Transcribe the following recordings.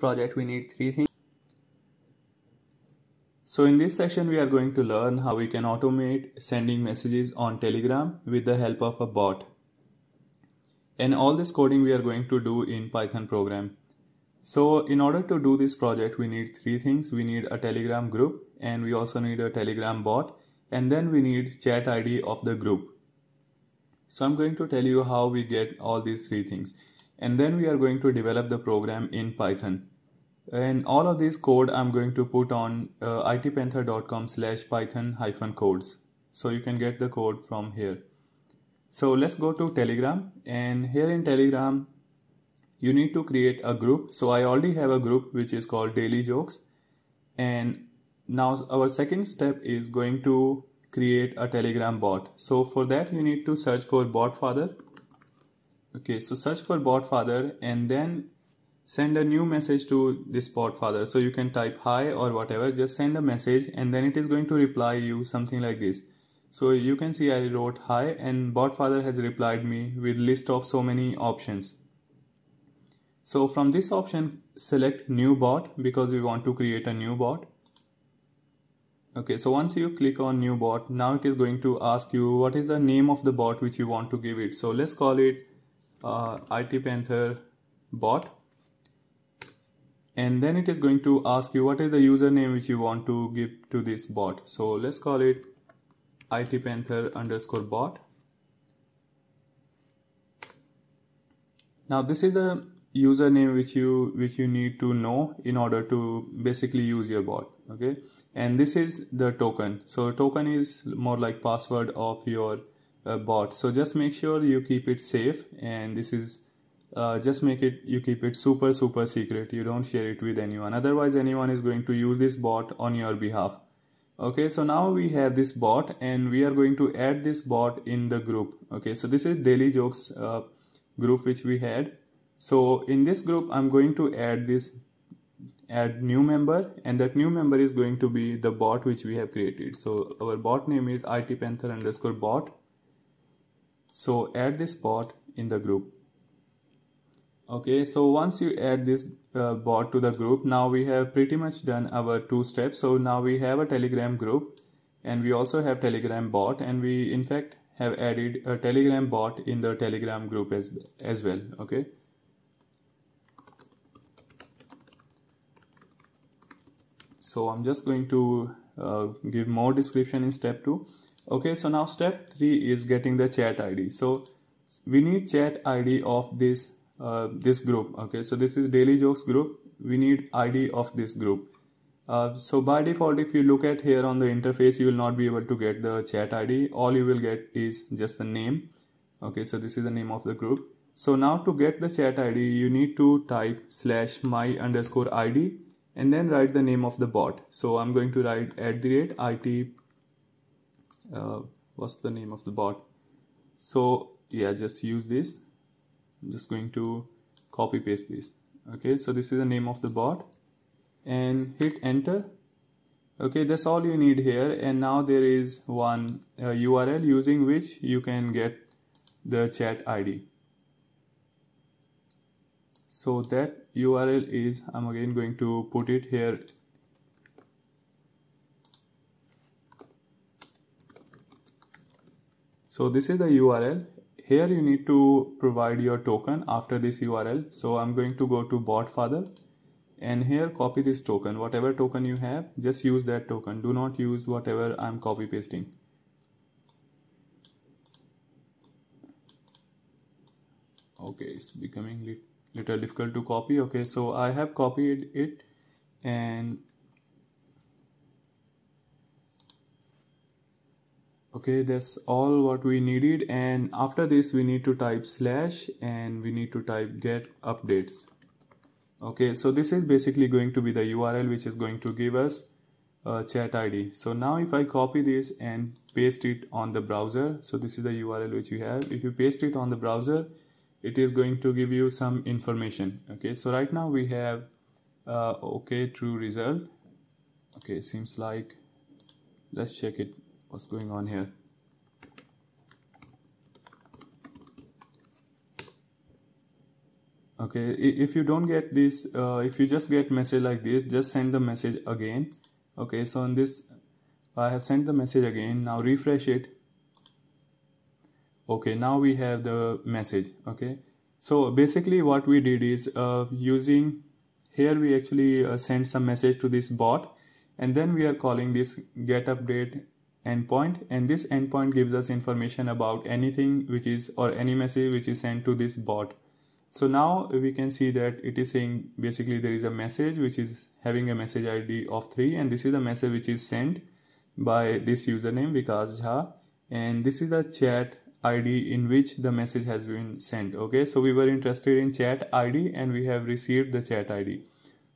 project we need three things. So in this section we are going to learn how we can automate sending messages on Telegram with the help of a bot. And all this coding we are going to do in Python program. So in order to do this project we need three things. We need a Telegram group and we also need a Telegram bot and then we need chat ID of the group. So I'm going to tell you how we get all these three things and then we are going to develop the program in Python and all of this code I'm going to put on uh, itpanther.com slash python hyphen codes. So you can get the code from here. So let's go to Telegram and here in Telegram you need to create a group. So I already have a group which is called daily jokes and now our second step is going to create a telegram bot. So for that you need to search for botfather. Okay so search for botfather and then send a new message to this father, so you can type hi or whatever just send a message and then it is going to reply you something like this so you can see i wrote hi and bot father has replied me with list of so many options so from this option select new bot because we want to create a new bot okay so once you click on new bot now it is going to ask you what is the name of the bot which you want to give it so let's call it uh, it panther bot and then it is going to ask you what is the username which you want to give to this bot so let's call it itpanther underscore bot now this is the username which you which you need to know in order to basically use your bot okay and this is the token so token is more like password of your uh, bot so just make sure you keep it safe and this is uh, just make it you keep it super super secret you don't share it with anyone otherwise anyone is going to use this bot on your behalf okay so now we have this bot and we are going to add this bot in the group okay so this is daily jokes uh, group which we had so in this group i'm going to add this add new member and that new member is going to be the bot which we have created so our bot name is itpanther underscore bot so add this bot in the group okay so once you add this uh, bot to the group now we have pretty much done our two steps so now we have a telegram group and we also have telegram bot and we in fact have added a telegram bot in the telegram group as, as well okay so i'm just going to uh, give more description in step 2 okay so now step 3 is getting the chat id so we need chat id of this uh, this group okay so this is daily jokes group we need id of this group uh, so by default if you look at here on the interface you will not be able to get the chat id all you will get is just the name okay so this is the name of the group so now to get the chat id you need to type slash my underscore id and then write the name of the bot so i'm going to write at the rate it uh, what's the name of the bot so yeah just use this I'm just going to copy paste this okay so this is the name of the bot and hit enter okay that's all you need here and now there is one uh, URL using which you can get the chat ID so that URL is I'm again going to put it here so this is the URL here you need to provide your token after this URL. So I'm going to go to Botfather and here copy this token. Whatever token you have, just use that token. Do not use whatever I'm copy pasting. Okay, it's becoming little difficult to copy. Okay, so I have copied it and okay that's all what we needed and after this we need to type slash and we need to type get updates okay so this is basically going to be the url which is going to give us chat id so now if i copy this and paste it on the browser so this is the url which you have if you paste it on the browser it is going to give you some information okay so right now we have uh, okay true result okay seems like let's check it what's going on here. okay if you don't get this uh, if you just get message like this just send the message again okay so on this I have sent the message again now refresh it okay now we have the message okay so basically what we did is uh, using here we actually uh, send some message to this bot and then we are calling this get update endpoint and this endpoint gives us information about anything which is or any message which is sent to this bot so now we can see that it is saying basically there is a message which is having a message id of 3 and this is a message which is sent by this username Vikas Jha and this is the chat id in which the message has been sent okay so we were interested in chat id and we have received the chat id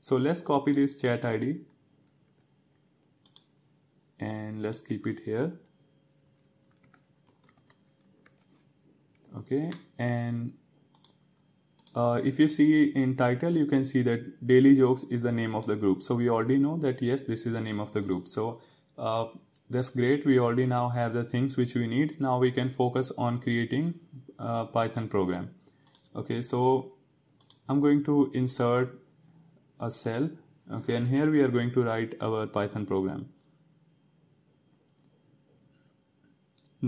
so let's copy this chat id and let's keep it here okay and uh, if you see in title you can see that daily jokes is the name of the group so we already know that yes this is the name of the group so uh, that's great we already now have the things which we need now we can focus on creating a uh, python program okay so i'm going to insert a cell okay and here we are going to write our python program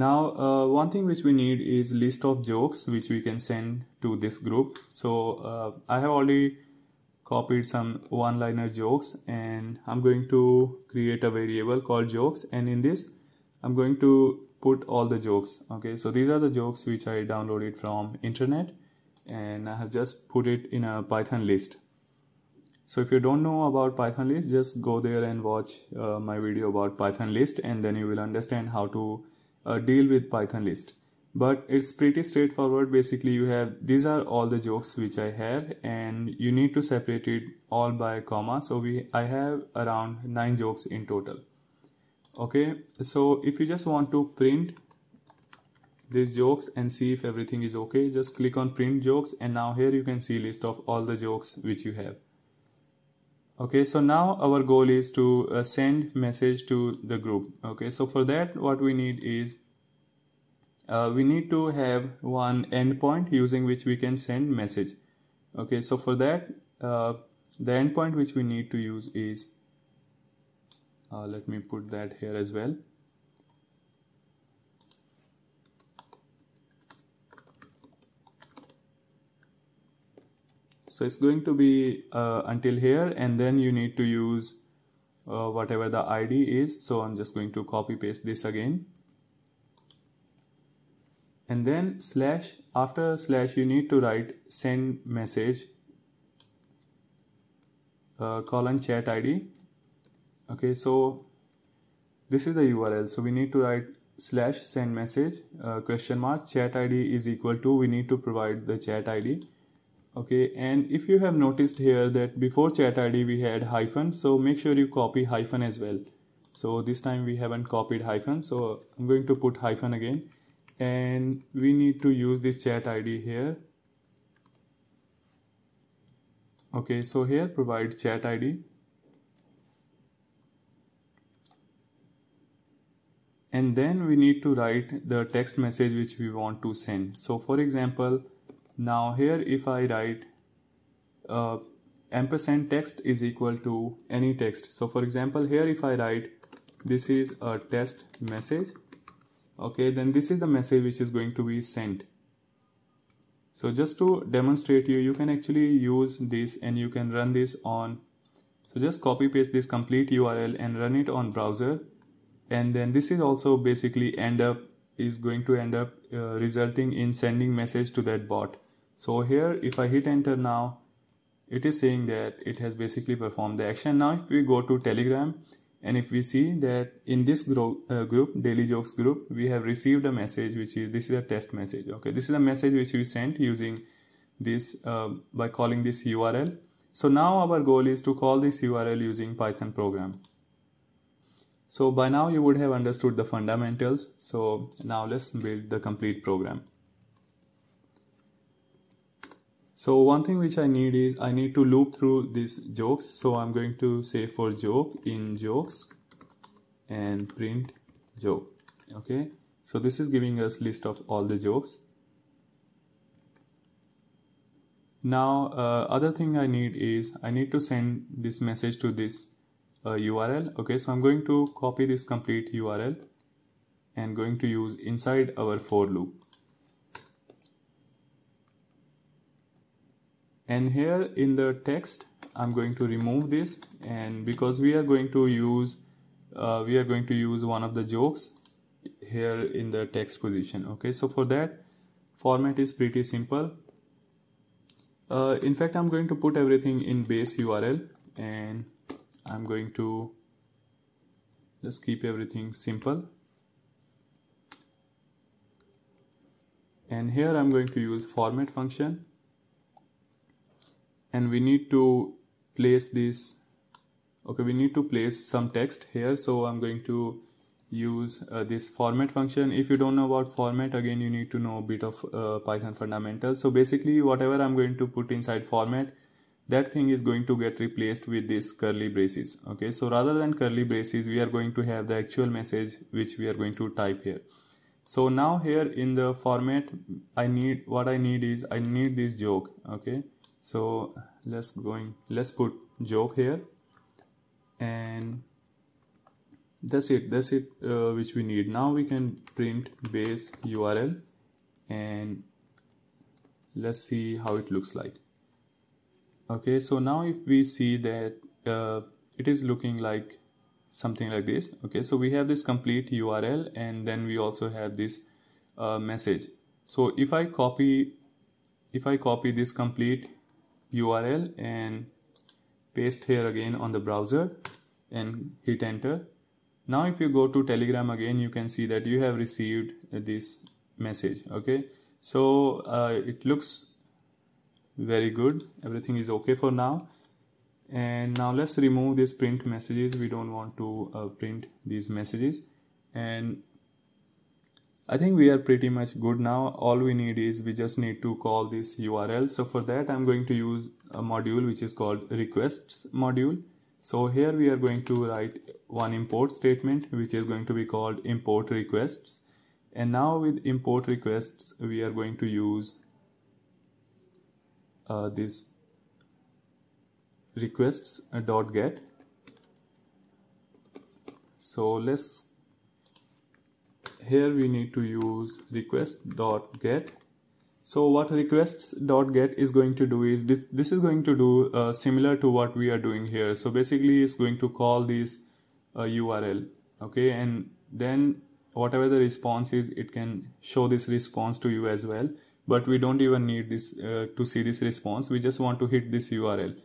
now uh, one thing which we need is list of jokes which we can send to this group so uh, I have already copied some one liner jokes and I'm going to create a variable called jokes and in this I'm going to put all the jokes okay so these are the jokes which I downloaded from internet and I have just put it in a python list so if you don't know about python list just go there and watch uh, my video about python list and then you will understand how to uh, deal with python list but it's pretty straightforward basically you have these are all the jokes which i have and you need to separate it all by comma so we i have around nine jokes in total okay so if you just want to print these jokes and see if everything is okay just click on print jokes and now here you can see list of all the jokes which you have okay so now our goal is to uh, send message to the group okay so for that what we need is uh, we need to have one endpoint using which we can send message okay so for that uh, the endpoint which we need to use is uh, let me put that here as well so it's going to be uh, until here and then you need to use uh, whatever the id is so i'm just going to copy paste this again and then slash after slash you need to write send message uh, colon chat id okay so this is the url so we need to write slash send message uh, question mark chat id is equal to we need to provide the chat id okay and if you have noticed here that before chat id we had hyphen so make sure you copy hyphen as well so this time we haven't copied hyphen so i'm going to put hyphen again and we need to use this chat id here okay so here provide chat id and then we need to write the text message which we want to send so for example now here if I write uh, ampersand text is equal to any text so for example here if I write this is a test message okay then this is the message which is going to be sent so just to demonstrate you you can actually use this and you can run this on so just copy paste this complete URL and run it on browser and then this is also basically end up is going to end up uh, resulting in sending message to that bot so here if I hit enter now it is saying that it has basically performed the action now if we go to telegram and if we see that in this uh, group daily jokes group we have received a message which is this is a test message okay this is a message which we sent using this uh, by calling this url so now our goal is to call this url using python program so by now you would have understood the fundamentals so now let's build the complete program so one thing which I need is I need to loop through these jokes. So I'm going to say for joke in jokes and print joke. Okay. So this is giving us list of all the jokes. Now uh, other thing I need is I need to send this message to this uh, URL. Okay. So I'm going to copy this complete URL and going to use inside our for loop. and here in the text I'm going to remove this and because we are going to use uh, we are going to use one of the jokes here in the text position okay so for that format is pretty simple uh, in fact I'm going to put everything in base URL and I'm going to just keep everything simple and here I'm going to use format function and we need to place this okay we need to place some text here so I'm going to use uh, this format function if you don't know about format again you need to know a bit of uh, python fundamentals so basically whatever i'm going to put inside format that thing is going to get replaced with this curly braces okay so rather than curly braces we are going to have the actual message which we are going to type here so now here in the format i need what i need is i need this joke okay so let's going let's put joke here and that's it that's it uh, which we need now we can print base url and let's see how it looks like okay so now if we see that uh, it is looking like something like this okay so we have this complete url and then we also have this uh, message so if i copy if i copy this complete URL and paste here again on the browser and hit enter. Now if you go to Telegram again, you can see that you have received this message. Okay, so uh, it looks very good. Everything is okay for now. And now let's remove these print messages. We don't want to uh, print these messages. And I think we are pretty much good now. All we need is we just need to call this URL. So for that, I'm going to use a module which is called requests module. So here we are going to write one import statement which is going to be called import requests. And now with import requests, we are going to use uh, this requests dot get. So let's here we need to use request.get so what requests.get is going to do is this, this is going to do uh, similar to what we are doing here so basically it's going to call this uh, url okay and then whatever the response is it can show this response to you as well but we don't even need this uh, to see this response we just want to hit this url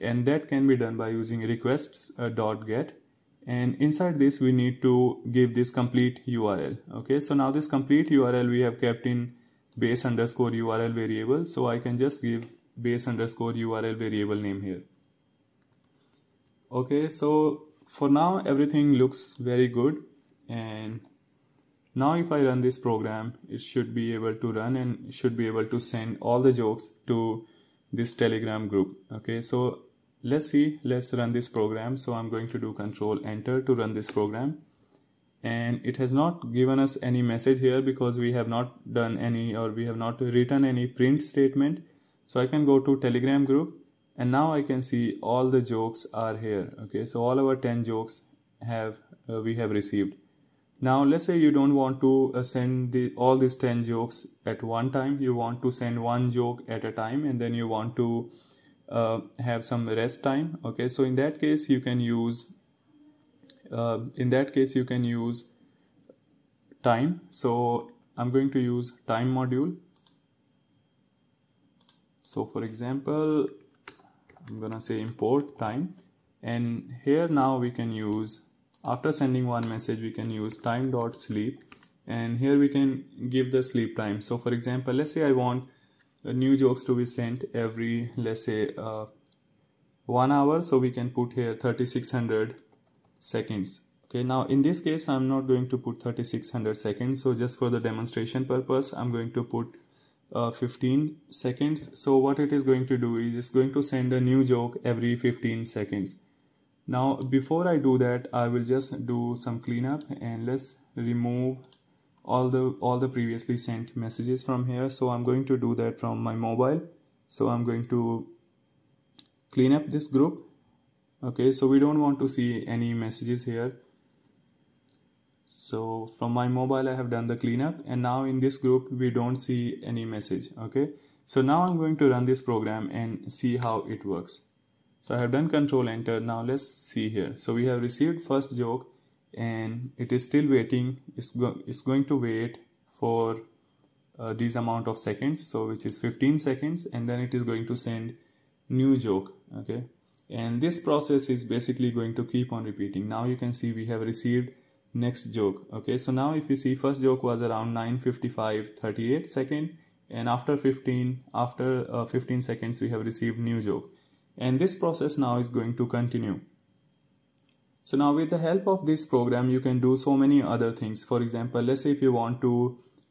and that can be done by using requests.get uh, and inside this we need to give this complete url okay so now this complete url we have kept in base underscore url variable so i can just give base underscore url variable name here okay so for now everything looks very good and now if i run this program it should be able to run and should be able to send all the jokes to this telegram group okay so let's see let's run this program so i'm going to do control enter to run this program and it has not given us any message here because we have not done any or we have not written any print statement so i can go to telegram group and now i can see all the jokes are here okay so all our 10 jokes have uh, we have received now let's say you don't want to uh, send the, all these 10 jokes at one time you want to send one joke at a time and then you want to uh, have some rest time okay so in that case you can use uh, in that case you can use time so I'm going to use time module so for example I'm gonna say import time and here now we can use after sending one message we can use time dot sleep and here we can give the sleep time so for example let's say I want new jokes to be sent every let's say uh, one hour so we can put here 3600 seconds okay now in this case i'm not going to put 3600 seconds so just for the demonstration purpose i'm going to put uh, 15 seconds so what it is going to do is it's going to send a new joke every 15 seconds now before i do that i will just do some cleanup and let's remove all the all the previously sent messages from here so i'm going to do that from my mobile so i'm going to clean up this group okay so we don't want to see any messages here so from my mobile i have done the cleanup and now in this group we don't see any message okay so now i'm going to run this program and see how it works so i have done control enter now let's see here so we have received first joke and it is still waiting it's, go it's going to wait for uh, these amount of seconds so which is 15 seconds and then it is going to send new joke okay and this process is basically going to keep on repeating now you can see we have received next joke okay so now if you see first joke was around 955 38 second and after 15 after uh, 15 seconds we have received new joke and this process now is going to continue so now with the help of this program, you can do so many other things. For example, let's say if you want to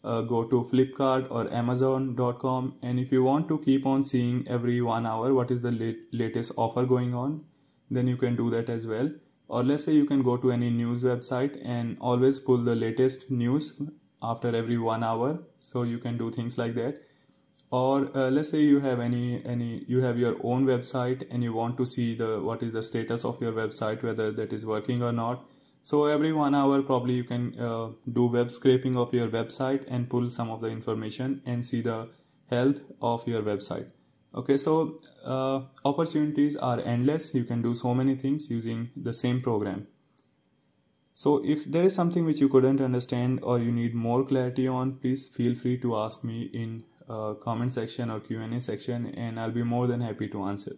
uh, go to Flipkart or Amazon.com and if you want to keep on seeing every one hour what is the late, latest offer going on, then you can do that as well. Or let's say you can go to any news website and always pull the latest news after every one hour. So you can do things like that or uh, let's say you have any any you have your own website and you want to see the what is the status of your website whether that is working or not so every one hour probably you can uh, do web scraping of your website and pull some of the information and see the health of your website okay so uh, opportunities are endless you can do so many things using the same program so if there is something which you couldn't understand or you need more clarity on please feel free to ask me in uh, comment section or Q&A section and I'll be more than happy to answer.